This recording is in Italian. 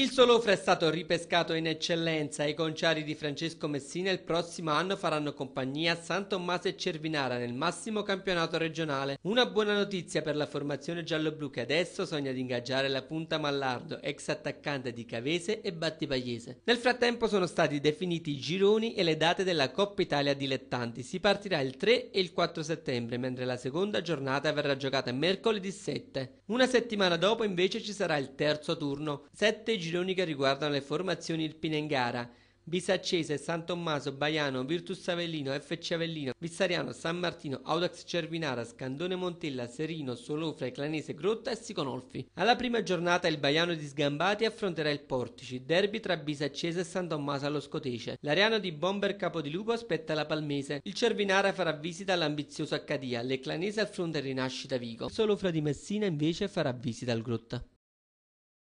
Il solofra è stato ripescato in eccellenza e i conciari di Francesco Messina il prossimo anno faranno compagnia a San Tommaso e Cervinara nel massimo campionato regionale. Una buona notizia per la formazione gialloblu che adesso sogna di ingaggiare la punta Mallardo, ex attaccante di Cavese e Battipagliese. Nel frattempo sono stati definiti i gironi e le date della Coppa Italia dilettanti. Si partirà il 3 e il 4 settembre, mentre la seconda giornata verrà giocata mercoledì 7. Una settimana dopo invece ci sarà il terzo turno. 7 gironi gironi che riguardano le formazioni in gara. Bisaccese, San Tommaso, Baiano, Virtus Avellino, FC Avellino, Vissariano, San Martino, Audax Cervinara, Scandone Montella, Serino, Solofre, Clanese, Grotta e Siconolfi. Alla prima giornata il Baiano di Sgambati affronterà il Portici, derby tra Bisaccese e San Tommaso allo Scotece. L'Ariano di Bomber Capodilupo aspetta la Palmese. Il Cervinara farà visita all'ambizioso Accadia, le Clanese affronta il Rinascita Vigo. Solofra di Messina invece farà visita al Grotta.